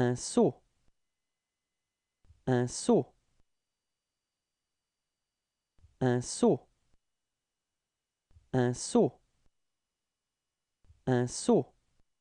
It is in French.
Un seau. Un seau. Un seau. Un seau. Un seau.